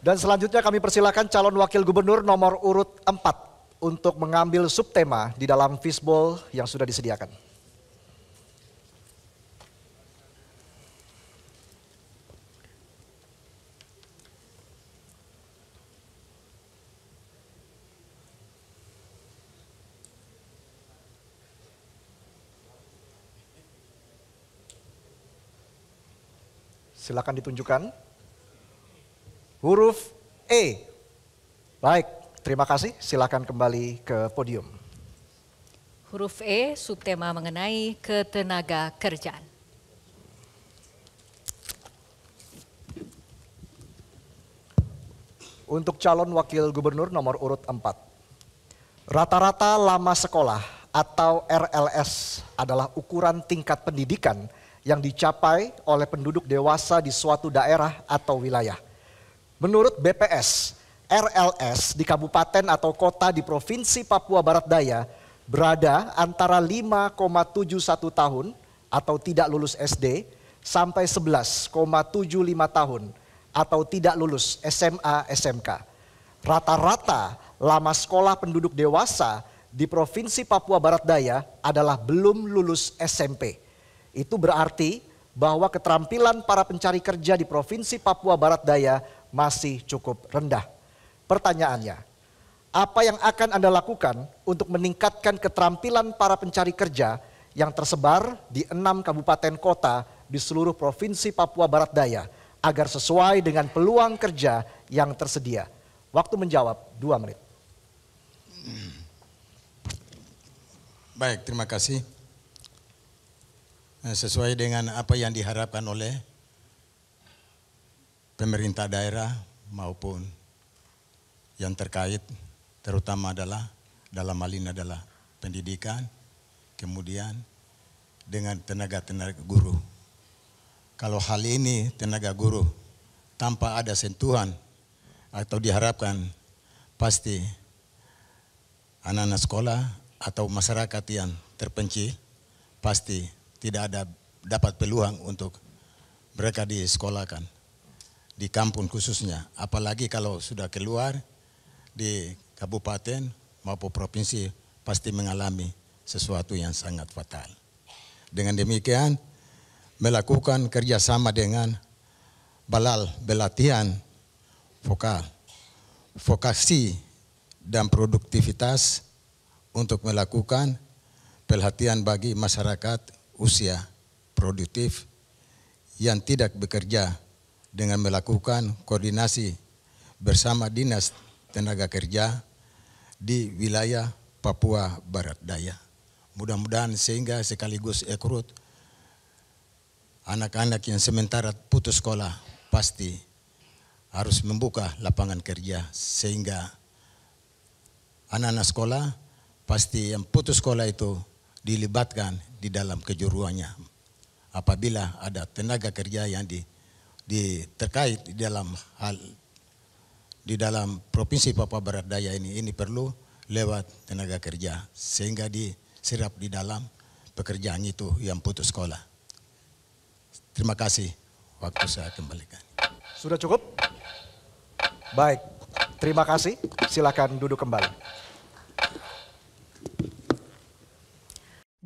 Dan selanjutnya kami persilakan calon wakil gubernur nomor urut 4 untuk mengambil subtema di dalam fishbowl yang sudah disediakan. Silakan ditunjukkan huruf E. Baik, terima kasih. Silakan kembali ke podium. Huruf E, subtema mengenai ketenaga kerjaan. Untuk calon wakil gubernur nomor urut 4. Rata-rata lama sekolah atau RLS adalah ukuran tingkat pendidikan yang dicapai oleh penduduk dewasa di suatu daerah atau wilayah Menurut BPS, RLS di kabupaten atau kota di Provinsi Papua Barat Daya berada antara 5,71 tahun atau tidak lulus SD sampai 11,75 tahun atau tidak lulus SMA SMK. Rata-rata lama sekolah penduduk dewasa di Provinsi Papua Barat Daya adalah belum lulus SMP. Itu berarti bahwa keterampilan para pencari kerja di Provinsi Papua Barat Daya masih cukup rendah. Pertanyaannya, apa yang akan Anda lakukan untuk meningkatkan keterampilan para pencari kerja yang tersebar di enam kabupaten kota di seluruh Provinsi Papua Barat Daya agar sesuai dengan peluang kerja yang tersedia? Waktu menjawab dua menit. Baik, terima kasih. Eh, sesuai dengan apa yang diharapkan oleh pemerintah daerah maupun yang terkait terutama adalah dalam hal ini adalah pendidikan kemudian dengan tenaga-tenaga guru. Kalau hal ini tenaga guru tanpa ada sentuhan atau diharapkan pasti anak-anak sekolah atau masyarakat yang terpencil pasti tidak ada dapat peluang untuk mereka disekolahkan di kampung khususnya. Apalagi kalau sudah keluar di kabupaten maupun provinsi pasti mengalami sesuatu yang sangat fatal. Dengan demikian melakukan kerjasama dengan balal belatihan vokal, vokasi dan produktivitas untuk melakukan pelatihan bagi masyarakat usia produktif yang tidak bekerja dengan melakukan koordinasi bersama Dinas Tenaga Kerja di wilayah Papua Barat Daya. Mudah-mudahan sehingga sekaligus ekrut anak-anak yang sementara putus sekolah pasti harus membuka lapangan kerja sehingga anak-anak sekolah pasti yang putus sekolah itu dilibatkan di dalam kejuruannya. Apabila ada tenaga kerja yang di, di terkait di dalam hal di dalam provinsi Papua Barat Daya ini ini perlu lewat tenaga kerja sehingga diserap di dalam pekerjaan itu yang putus sekolah. Terima kasih waktu saya kembalikan. Sudah cukup? Baik, terima kasih. Silakan duduk kembali.